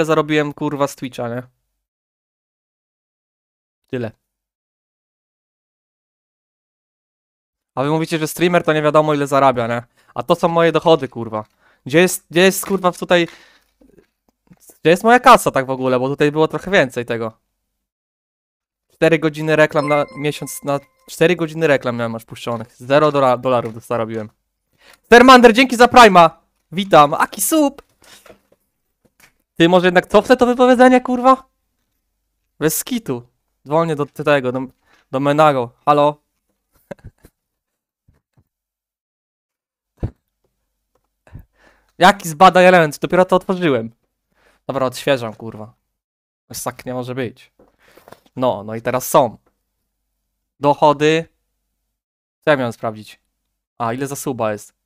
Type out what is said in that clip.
ile zarobiłem kurwa z Twitcha, nie? Tyle. A wy mówicie, że streamer to nie wiadomo ile zarabia, nie? A to są moje dochody, kurwa. Gdzie jest, gdzie jest kurwa tutaj... Gdzie jest moja kasa tak w ogóle, bo tutaj było trochę więcej tego. 4 godziny reklam na miesiąc, na 4 godziny reklam miałem aż puszczonych. 0 dolarów zarobiłem. Termander, dzięki za Prima. Witam. Aki sup! Ty może jednak cofnę to wypowiedzenie, kurwa? Bez skitu. Dzwonię do tego, do, do Halo? Jaki zbadaj element? Dopiero to otworzyłem. Dobra, odświeżam, kurwa. Tak nie może być. No, no i teraz są. Dochody. Co ja miałem sprawdzić? A, ile suba jest?